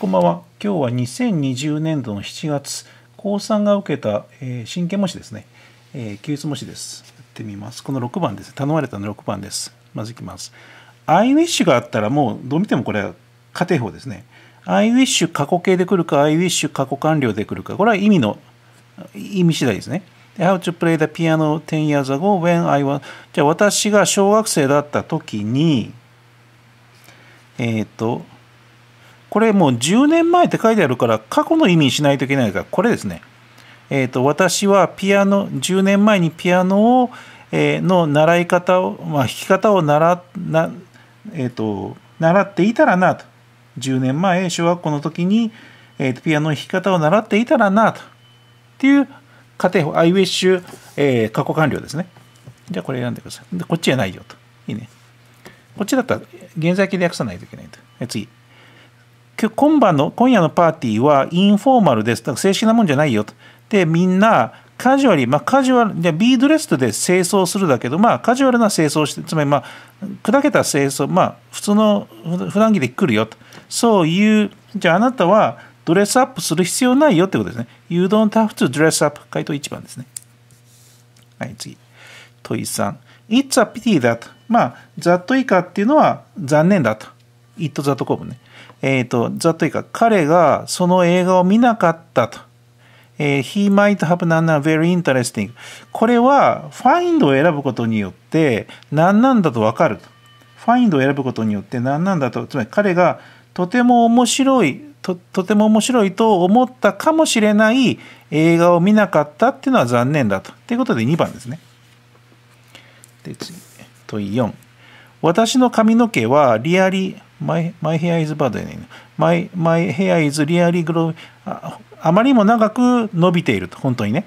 こんばんは。今日は2020年度の7月、高3が受けた、えー、真剣模試ですね。えー、休日模試です。やってみます。この6番です。頼まれたの6番です。まずいきます。I wish があったらもうどう見てもこれは仮定法ですね。I wish 過去形で来るか、I wish 過去完了で来るか。これは意味の、意味次第ですね。How to play the piano 10 years ago when I was じゃあ私が小学生だった時に、えっ、ー、と、これもう10年前って書いてあるから過去の意味にしないといけないからこれですね。えーと、私はピアノ10年前にピアノを、えー、の習い方を、まあ、弾き方を習な、えーと、習っていたらなと10年前小学校の時に、えーと、ピアノの弾き方を習っていたらなとっていう仮定法 I wish、えー、過去完了ですねじゃあこれ選んでくださいでこっちじゃないよといいねこっちだったら現在形で訳さないといけないと次今晩の、今夜のパーティーはインフォーマルです。だから正式なもんじゃないよで、みんな、カジュアル、まあ、カジュアル、じゃビードレストで清掃するだけど、まあ、カジュアルな清掃して、つまり、まあ、砕けた清掃、まあ、普通の普段着で来るよと。そういう、じゃああなたはドレスアップする必要ないよってことですね。You don't have to dress up. 回答1番ですね。はい、次。問い3。It's a pity that. まあ、ざっと以下っていうのは残念だと。イット・ザ・トコムね。えっ、ー、と、ザというか、彼がその映画を見なかったと。えー、He might have none are very interesting. これは、ファインドを選ぶことによって、何なんだとわかると。ファインドを選ぶことによって何なんだと。つまり彼が、とても面白いと、とても面白いと思ったかもしれない映画を見なかったっていうのは残念だと。ということで2番ですね。で、次。問4。私の髪の毛はリアリ My, my hair is b u r d イ n i n g My, my hair is really growing. ああまりも長く伸びていると、本当にね。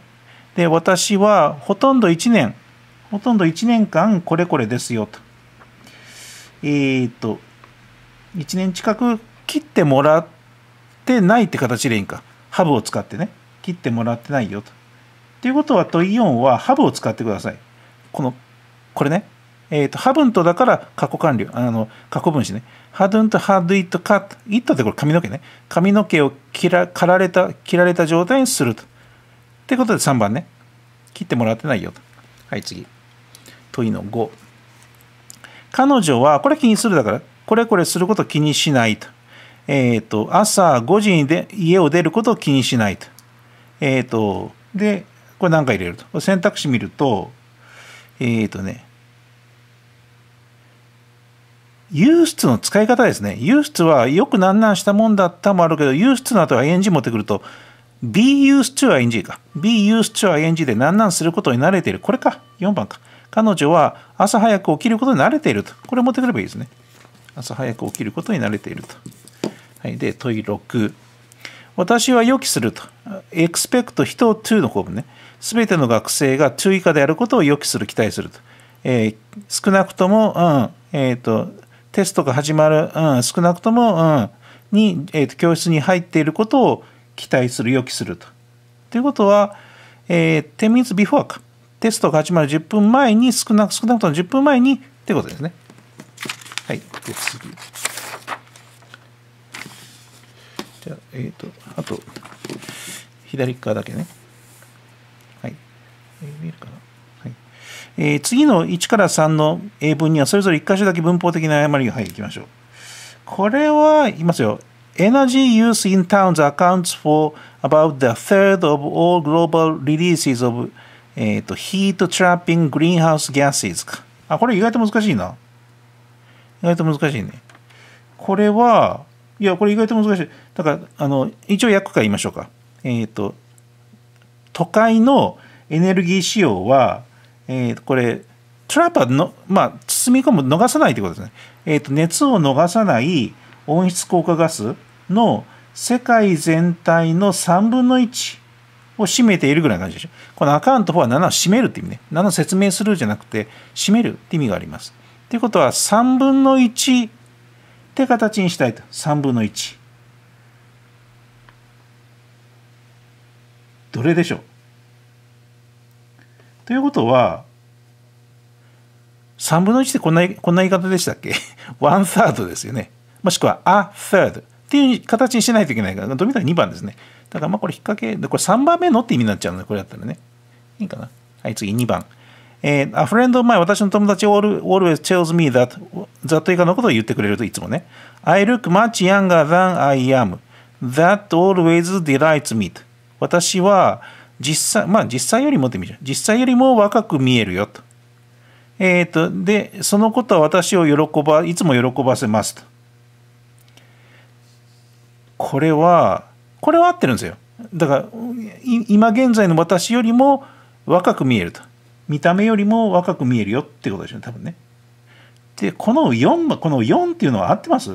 で、私はほとんど1年、ほとんど1年間これこれですよと。えー、っと、1年近く切ってもらってないって形でいいんか。ハブを使ってね。切ってもらってないよと。ということはトイオンはハブを使ってください。この、これね。えっ、ー、と、ハブントだから過去完了、あの、過去分詞ね。ハドゥント、ハドゥイットカット、イットってこれ髪の毛ね。髪の毛を切ら、刈られた、切られた状態にすると。ってことで3番ね。切ってもらってないよと。はい、次。問いの5。彼女は、これ気にするだから、これこれすることを気にしないと。えっ、ー、と、朝5時にで家を出ることを気にしないと。えっ、ー、と、で、これ何回入れると。選択肢見ると、えっ、ー、とね、ユースツの使い方ですね。ユースツはよく難難したもんだったもあるけど、ユースツの後は ING 持ってくると、be used to ing か。be used to ing で難難することに慣れている。これか。4番か。彼女は朝早く起きることに慣れていると。これ持ってくればいいですね。朝早く起きることに慣れていると。はい。で、問い6。私は予期すると。expect 人を to の構文ね。すべての学生が to 以下であることを予期する、期待すると。えー、少なくとも、うん、えっ、ー、と、テストが始まる、うん、少なくとも、うん、に、えーと、教室に入っていることを期待する、予期すると。ということは、えー、10 minutes before か。テストが始まる10分前に、少なく少なくとも10分前にということですね。はい。で、次。じゃあ、えっ、ー、と、あと、左側だけね。はい。えー、見えるかなえー、次の1から3の英文にはそれぞれ1箇所だけ文法的な誤りが入っていきましょう。これは、言いますよ。Energy use in towns accounts for about the third of all global releases of、えーと、heat trapping greenhouse gases あ、これ意外と難しいな。意外と難しいね。これは、いや、これ意外と難しい。だから、あの、一応訳から言いましょうか。えっ、ー、と、都会のエネルギー使用は、えー、これ、トラップはの、まあ、包み込む、逃さないということですね。えー、と、熱を逃さない温室効果ガスの世界全体の3分の1を占めているぐらいの感じでしょ。このアカウント4は7を占めるっていう意味ね。7を説明するじゃなくて、占めるって意味があります。ということは、3分の1って形にしたいと。3分の1。どれでしょうということは、3分の1ってこんなこんな言い方でしたっけ ?1 third ですよね。もしくは a third っていう形にしないといけないから、2番ですね。だからまあこれ引っ掛け、これ3番目のって意味になっちゃうので、これやったらね。いいかな。はい、次2番。えー、A friend of mine, 私の友達 always tells me that, that 以下のことを言ってくれるといつもね。I look much younger than I am. That always delights me. 私は、実際、まあ実際よりもって意味じゃん。実際よりも若く見えるよと。えっ、ー、と、で、そのことは私を喜ば、いつも喜ばせますと。これは、これは合ってるんですよ。だから、今現在の私よりも若く見えると。見た目よりも若く見えるよってことでしょうね、多分ね。で、この4、この4っていうのは合ってます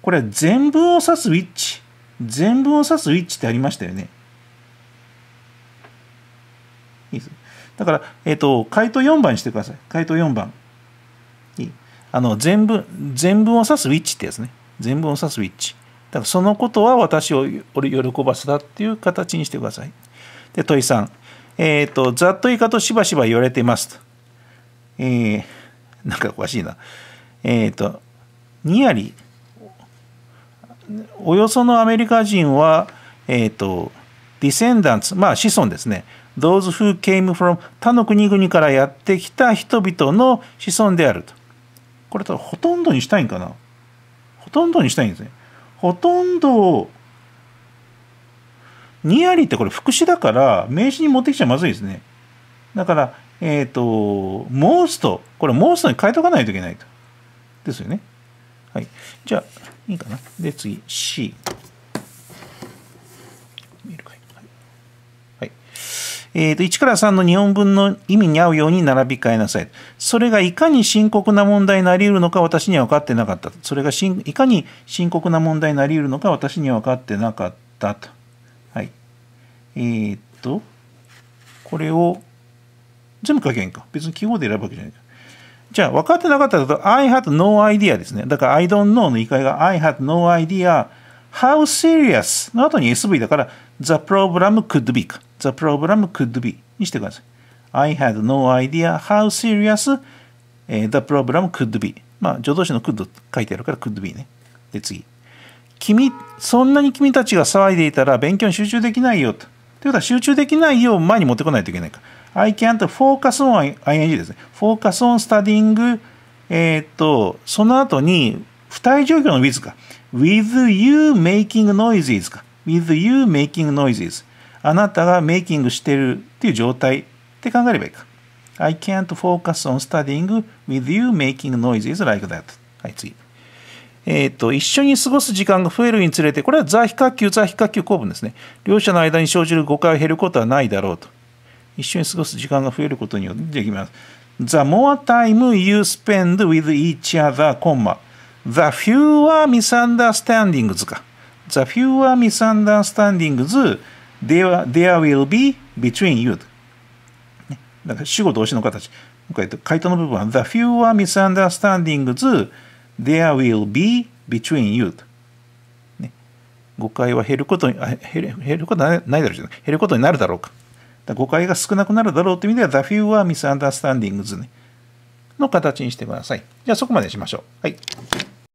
これは全文を指すウィッチ。全文を指すウィッチってありましたよね。いいですだから、えっ、ー、と、回答4番にしてください。回答4番。いいあの、全文、全文を指すウィッチってやつね。全文を指すウィッチ。だから、そのことは私を喜ばせたっていう形にしてください。で、問いさん。えっ、ー、と、ざっといかとしばしば言われてますと。えー、なんかおかしいな。えっ、ー、と、ニアリおよそのアメリカ人は、えっ、ー、と、ディセンダンツ、まあ子孫ですね。those who came from 他の国々からやってきた人々の子孫であると。これとほとんどにしたいんかな。ほとんどにしたいんですね。ほとんどを、ニアリってこれ副詞だから名詞に持ってきちゃまずいですね。だから、えっ、ー、と、モースト、これモーストに変えとかないといけないと。ですよね。はい。じゃあ、いいかな。で、次、C。えー、と1から3の日本文の意味に合うように並び替えなさい。それがいかに深刻な問題になり得るのか私には分かってなかった。それがしんいかに深刻な問題になり得るのか私には分かってなかったと。はい。えー、っと、これを全部書けんか。別に記号で選ぶわけじゃないか。じゃあ、分かってなかったと、I had no idea ですね。だから、I don't know の言い換えが、I had no idea how serious の後に SV だから、the problem could be か。the problem could be にしてください。I had no idea how serious the problem could be まあ助動詞の could 書いてあるから could be ね。で次。君、そんなに君たちが騒いでいたら勉強に集中できないよと。ということは集中できないよう前に持ってこないといけないか I can't focus on ing ですね。focus on studying えっと、その後に不対状況の with か。with you making noises か。with you making noises あなたがメイキングしてるっていう状態って考えればいいか。I can't focus on studying with you making noises like that. はい、次。えっ、ー、と、一緒に過ごす時間が増えるにつれて、これはザ・非可球、ザ・非可球構文ですね。両者の間に生じる誤解を減ることはないだろうと。一緒に過ごす時間が増えることによってできます。The more time you spend with each other, the fewer misunderstandings か。The fewer misunderstandings there, there will be between you、ね、だから主語動詞の形回答の部分は the fewer misunderstandings there will be between you、ね、誤解は減ることに減減ることはないだろうじゃない減ることになるだろうか誤解が少なくなるだろうという意味では the fewer misunderstandings、ね、の形にしてくださいじゃあそこまでしましょうはい